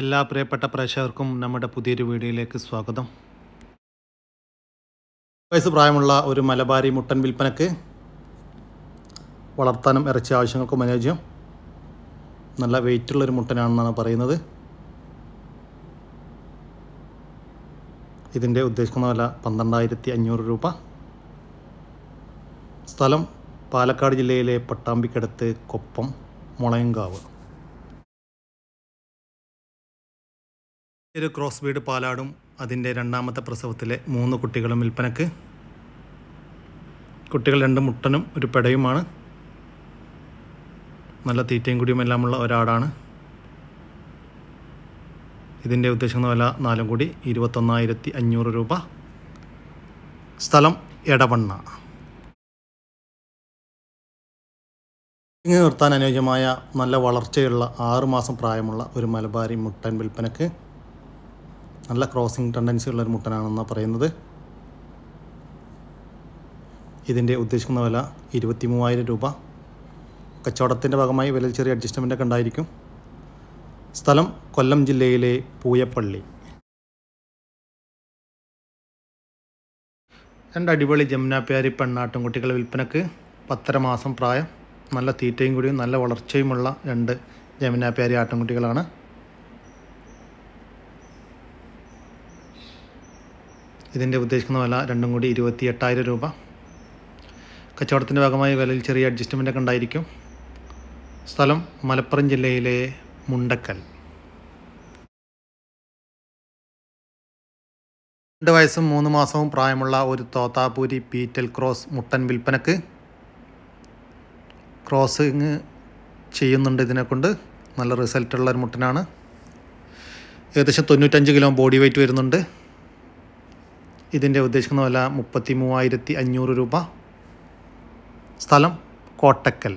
എല്ലാ പ്രിയപ്പെട്ട പ്രേക്ഷകർക്കും നമ്മുടെ പുതിയൊരു വീഡിയോയിലേക്ക് സ്വാഗതം വയസ്സ് പ്രായമുള്ള ഒരു മലബാരി മുട്ടൻ വിൽപ്പനക്ക് വളർത്താനും ഇറച്ചി ആവശ്യങ്ങൾക്കും അനുയോജ്യം നല്ല വെയിറ്റുള്ളൊരു മുട്ടനാണെന്നാണ് പറയുന്നത് ഇതിൻ്റെ ഉദ്ദേശിക്കുന്ന വില പന്ത്രണ്ടായിരത്തി അഞ്ഞൂറ് രൂപ സ്ഥലം പാലക്കാട് ജില്ലയിലെ പട്ടാമ്പിക്കടുത്ത് കൊപ്പം മുളയങ്കാവ് ഒരു ക്രോസ് വീട് പാലാടും അതിൻ്റെ രണ്ടാമത്തെ പ്രസവത്തിലെ മൂന്ന് കുട്ടികളും വിൽപ്പനക്ക് കുട്ടികൾ രണ്ട് മുട്ടനും ഒരു പെടയുമാണ് നല്ല തീറ്റയും കുടിയുമെല്ലാമുള്ള ഒരാടാണ് ഇതിൻ്റെ ഉദ്ദേശിക്കുന്ന വില നാലും കൂടി ഇരുപത്തൊന്നായിരത്തി അഞ്ഞൂറ് രൂപ സ്ഥലം എടവണ്ണ നിർത്താൻ അനുയോജ്യമായ നല്ല വളർച്ചയുള്ള ആറുമാസം പ്രായമുള്ള ഒരു മലബാരി മുട്ടൻ വിൽപ്പനക്ക് നല്ല ക്രോസിംഗ് ടെൻഡൻസി ഉള്ളൊരു ഒരു മുട്ടനാണെന്നാണ് പറയുന്നത് ഇതിൻ്റെ ഉദ്ദേശിക്കുന്ന വില ഇരുപത്തി മൂവായിരം രൂപ കച്ചവടത്തിൻ്റെ ഭാഗമായി വിലയിൽ ചെറിയ അഡ്ജസ്റ്റ്മെൻ്റൊക്കെ ഉണ്ടായിരിക്കും സ്ഥലം കൊല്ലം ജില്ലയിലെ പൂയപ്പള്ളി രണ്ട് അടിപൊളി ജമുനാപ്യാരി പെണ്ണാട്ടും കുട്ടികളെ വിൽപ്പനക്ക് പത്തര മാസം പ്രായം നല്ല തീറ്റയും കൂടിയും നല്ല വളർച്ചയുമുള്ള രണ്ട് ജമുനാപ്യാരി ആട്ടുംകുട്ടികളാണ് ഇതിൻ്റെ ഉദ്ദേശിക്കുന്ന വില രണ്ടും കൂടി ഇരുപത്തി എട്ടായിരം രൂപ കച്ചവടത്തിൻ്റെ ഭാഗമായി വിലയിൽ ചെറിയ അഡ്ജസ്റ്റ്മെൻ്റൊക്കെ ഉണ്ടായിരിക്കും സ്ഥലം മലപ്പുറം ജില്ലയിലെ മുണ്ടക്കൽ രണ്ട് വയസ്സും മൂന്ന് മാസവും പ്രായമുള്ള ഒരു തോത്താപൂരി പീറ്റൽ ക്രോസ് മുട്ടൻ വിൽപ്പനക്ക് ക്രോസിങ് ചെയ്യുന്നുണ്ട് ഇതിനെക്കൊണ്ട് നല്ല റിസൾട്ടുള്ള ഒരു മുട്ടനാണ് ഏകദേശം തൊണ്ണൂറ്റഞ്ച് കിലോ ബോഡി വെയിറ്റ് വരുന്നുണ്ട് ഇതിൻ്റെ ഉദ്ദേശിക്കുന്ന വില മുപ്പത്തി മൂവായിരത്തി അഞ്ഞൂറ് രൂപ സ്ഥലം കോട്ടക്കൽ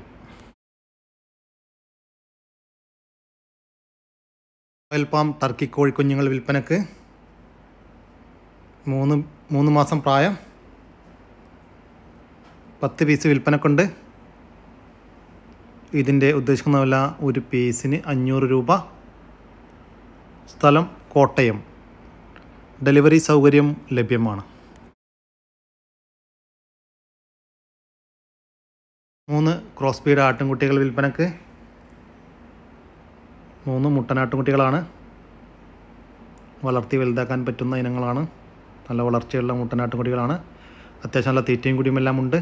റോയൽ പാം ടർക്കി കോഴിക്കുഞ്ഞുങ്ങൾ വിൽപ്പനക്ക് മൂന്ന് മൂന്ന് മാസം പ്രായം പത്ത് പീസ് വിൽപ്പനക്കുണ്ട് ഇതിൻ്റെ ഉദ്ദേശിക്കുന്ന വില ഒരു പീസിന് അഞ്ഞൂറ് രൂപ സ്ഥലം കോട്ടയം ഡെലിവറി സൗകര്യം ലഭ്യമാണ് മൂന്ന് ക്രോസ് ബീഡ് ആട്ടിൻകുട്ടികൾ വിൽപ്പനക്ക് മൂന്ന് മുട്ടനാട്ടിൻകുട്ടികളാണ് വളർത്തി വലുതാക്കാൻ പറ്റുന്ന ഇനങ്ങളാണ് നല്ല വളർച്ചയുള്ള മുട്ടനാട്ടിൻകുട്ടികളാണ് അത്യാവശ്യം നല്ല തീറ്റയും കുടിയുമെല്ലാം ഉണ്ട്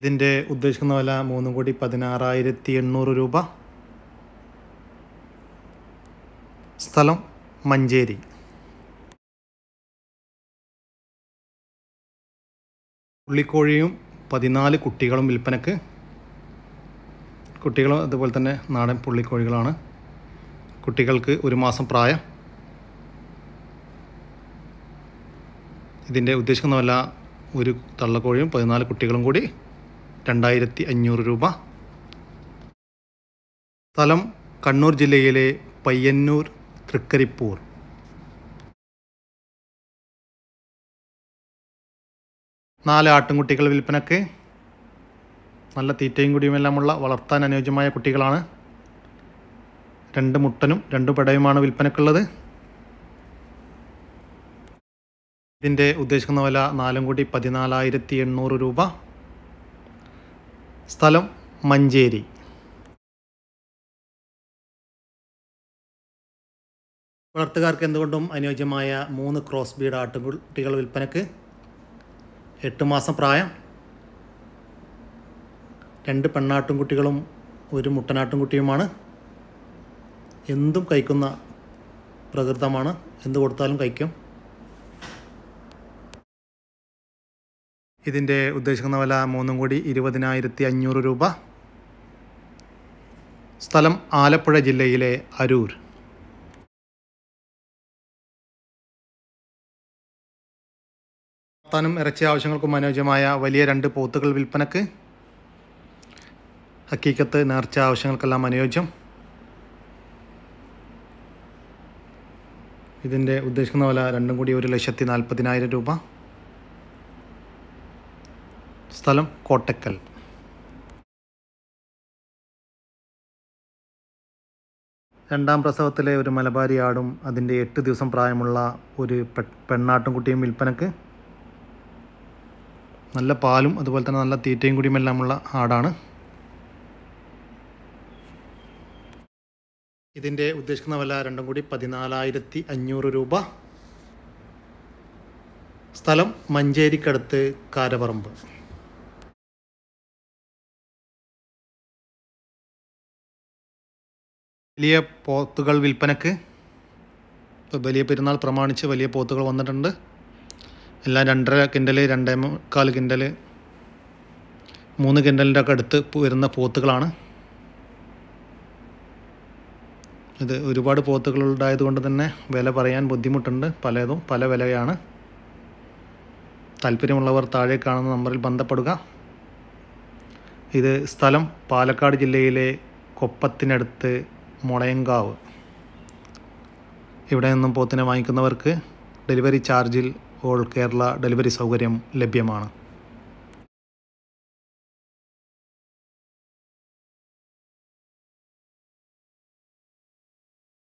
ഇതിൻ്റെ ഉദ്ദേശിക്കുന്ന വില മൂന്നും കോടി പതിനാറായിരത്തി എണ്ണൂറ് രൂപ സ്ഥലം മഞ്ചേരി ഉള്ളിക്കോഴിയും പതിനാല് കുട്ടികളും വിൽപ്പനക്ക് കുട്ടികളും അതുപോലെ തന്നെ നാടൻ പുള്ളിക്കോഴികളാണ് കുട്ടികൾക്ക് ഒരു മാസം പ്രായം ഇതിൻ്റെ ഉദ്ദേശിക്കുന്നതല്ല ഒരു തള്ളക്കോഴിയും പതിനാല് കുട്ടികളും കൂടി രണ്ടായിരത്തി അഞ്ഞൂറ് രൂപ സ്ഥലം കണ്ണൂർ ജില്ലയിലെ പയ്യന്നൂർ തൃക്കരിപ്പൂർ നാല് ആട്ടിൻകുട്ടികൾ വിൽപ്പനക്ക് നല്ല തീറ്റയും കുടിയുമെല്ലാമുള്ള വളർത്താൻ അനുയോജ്യമായ കുട്ടികളാണ് രണ്ട് മുട്ടനും രണ്ട് പടയുമാണ് വിൽപ്പനക്കുള്ളത് ഇതിൻ്റെ ഉദ്ദേശിക്കുന്ന വില നാലും കോടി പതിനാലായിരത്തി എണ്ണൂറ് രൂപ സ്ഥലം മഞ്ചേരി വളർത്തുകാർക്ക് എന്തുകൊണ്ടും അനുയോജ്യമായ മൂന്ന് ക്രോസ് ബീഡ് ആട്ടുകുട്ടികൾ വിൽപ്പനക്ക് എട്ട് മാസം പ്രായം രണ്ട് പെണ്ണാട്ടുംകുട്ടികളും ഒരു മുട്ടനാട്ടുംകുട്ടിയുമാണ് എന്തും കഴിക്കുന്ന പ്രകൃതമാണ് എന്ത് കൊടുത്താലും കഴിക്കും ഇതിൻ്റെ ഉദ്ദേശിക്കുന്ന വില മൂന്നും കൂടി ഇരുപതിനായിരത്തി അഞ്ഞൂറ് രൂപ സ്ഥലം ആലപ്പുഴ ജില്ലയിലെ അരൂർ താനും ഇറച്ചി ആവശ്യങ്ങൾക്കും അനുയോജ്യമായ വലിയ രണ്ട് പോത്തുകൾ വിൽപ്പനക്ക് ഹക്കീക്കത്ത് നേർച്ച ആവശ്യങ്ങൾക്കെല്ലാം അനുയോജ്യം ഇതിൻ്റെ ഉദ്ദേശിക്കുന്ന പോലെ രണ്ടും കൂടി ഒരു ലക്ഷത്തി നാൽപ്പതിനായിരം രൂപ സ്ഥലം കോട്ടക്കൽ രണ്ടാം പ്രസവത്തിലെ ഒരു മലബാരി ആടും അതിൻ്റെ എട്ട് ദിവസം പ്രായമുള്ള ഒരു കുട്ടിയും വിൽപ്പനക്ക് നല്ല പാലും അതുപോലെ തന്നെ നല്ല തീറ്റയും കൂടിയും എല്ലാമുള്ള ആടാണ് ഇതിൻ്റെ ഉദ്ദേശിക്കുന്ന വില രണ്ടും കൂടി പതിനാലായിരത്തി അഞ്ഞൂറ് രൂപ സ്ഥലം മഞ്ചേരിക്കടുത്ത് കാരപറമ്പ് വലിയ പോത്തുകൾ വിൽപ്പനക്ക് വലിയ പെരുന്നാൾ പ്രമാണിച്ച് വലിയ പോത്തുകൾ വന്നിട്ടുണ്ട് എല്ലാം രണ്ടര കിൻഡൽ രണ്ടേ മുക്കാൽ കിൻഡൽ മൂന്ന് കിൻഡലിൻ്റെ ഒക്കെ അടുത്ത് വരുന്ന പോത്തുകളാണ് ഇത് ഒരുപാട് പോത്തുകളുണ്ടായത് കൊണ്ട് തന്നെ വില പറയാൻ ബുദ്ധിമുട്ടുണ്ട് പലതും പല വിലയാണ് താല്പര്യമുള്ളവർ താഴെ കാണുന്ന നമ്പറിൽ ബന്ധപ്പെടുക ഇത് സ്ഥലം പാലക്കാട് ജില്ലയിലെ കൊപ്പത്തിനടുത്ത് മുളയങ്കാവ് ഇവിടെ നിന്നും പോത്തിനെ വാങ്ങിക്കുന്നവർക്ക് ഡെലിവറി ചാർജിൽ ഓൾ കേരള ഡെലിവറി സൗകര്യം ലഭ്യമാണ്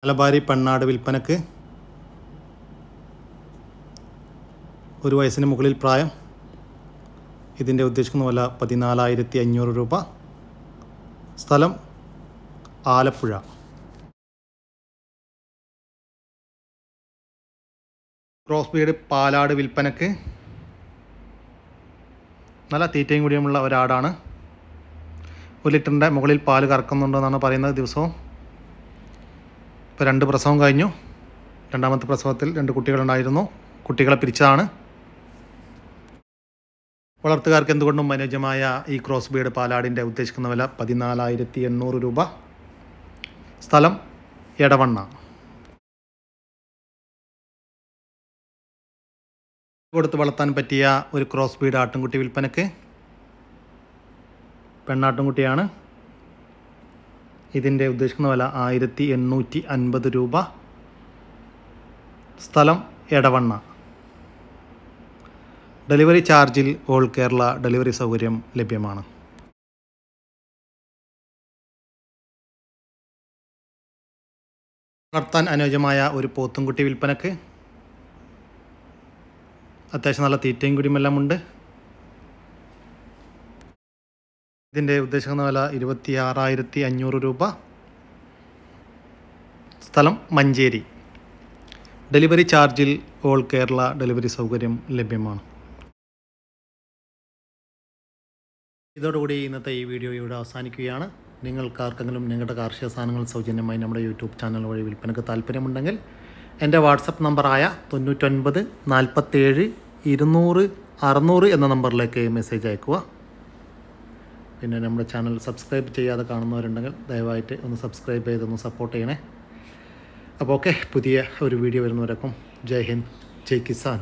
മലബാരി പണ്ണാട് വിൽപ്പനക്ക് ഒരു വയസ്സിന് മുകളിൽ പ്രായം ഇതിൻ്റെ ഉദ്ദേശിക്കുന്ന വില പതിനാലായിരത്തി അഞ്ഞൂറ് രൂപ സ്ഥലം ആലപ്പുഴ ക്രോസ് ബ്രീഡ് പാലാട് വിൽപ്പനക്ക് നല്ല തീറ്റയും കൂടിയുമുള്ള ഒരാടാണ് ഒരു ലിറ്ററിൻ്റെ മുകളിൽ പാൽ കറക്കുന്നുണ്ടെന്നാണ് പറയുന്നത് ദിവസവും ഇപ്പോൾ രണ്ട് പ്രസവം കഴിഞ്ഞു രണ്ടാമത്തെ പ്രസവത്തിൽ രണ്ട് കുട്ടികളുണ്ടായിരുന്നു കുട്ടികളെ പിരിച്ചതാണ് വളർത്തുകാർക്ക് എന്തുകൊണ്ടും അനുയോജ്യമായ ഈ ക്രോസ് ബീഡ് പാലാടിൻ്റെ ഉദ്ദേശിക്കുന്ന വില പതിനാലായിരത്തി എണ്ണൂറ് രൂപ സ്ഥലം എടവണ്ണ കൊടുത്ത് വളർത്താൻ പറ്റിയ ഒരു ക്രോസ് ബീഡ് ആട്ടിൻകുട്ടി വിൽപ്പനക്ക് പെണ്ണാട്ടിൻകുട്ടിയാണ് ഇതിൻ്റെ ഉദ്ദേശിക്കുന്ന വില ആയിരത്തി എണ്ണൂറ്റി അൻപത് രൂപ സ്ഥലം എടവണ്ണ ഡെലിവറി ചാർജിൽ ഓൾ കേരള ഡെലിവറി സൗകര്യം ലഭ്യമാണ് വളർത്താൻ അനുയോജ്യമായ ഒരു പോത്തുംകുട്ടി വിൽപ്പനക്ക് അത്യാവശ്യം നല്ല തീറ്റയും കുടിയുമെല്ലാം ഉണ്ട് ഇതിൻ്റെ ഉദ്ദേശിക്കുന്ന വില ഇരുപത്തി ആറായിരത്തി അഞ്ഞൂറ് രൂപ സ്ഥലം മഞ്ചേരി ഡെലിവറി ചാർജിൽ ഓൾ കേരള ഡെലിവറി സൗകര്യം ലഭ്യമാണ് ഇതോടുകൂടി ഇന്നത്തെ ഈ വീഡിയോ ഇവിടെ അവസാനിക്കുകയാണ് നിങ്ങൾക്കാർക്കെങ്കിലും നിങ്ങളുടെ കാർഷിക സാധനങ്ങൾ സൗജന്യമായി നമ്മുടെ യൂട്യൂബ് ചാനൽ വഴി വിൽപ്പനക്ക് താല്പര്യമുണ്ടെങ്കിൽ എൻ്റെ വാട്സപ്പ് നമ്പറായ തൊണ്ണൂറ്റൊൻപത് നാൽപ്പത്തേഴ് ഇരുന്നൂറ് അറുന്നൂറ് എന്ന നമ്പറിലേക്ക് മെസ്സേജ് അയക്കുക പിന്നെ നമ്മുടെ ചാനൽ സബ്സ്ക്രൈബ് ചെയ്യാതെ കാണുന്നവരുണ്ടെങ്കിൽ ദയവായിട്ട് ഒന്ന് സബ്സ്ക്രൈബ് ചെയ്തൊന്ന് സപ്പോർട്ട് ചെയ്യണേ അപ്പോൾ ഓക്കെ പുതിയ ഒരു വീഡിയോ വരുന്നവരൊക്കെ ജയ് ഹിന്ദ് ജയ് കിസാൻ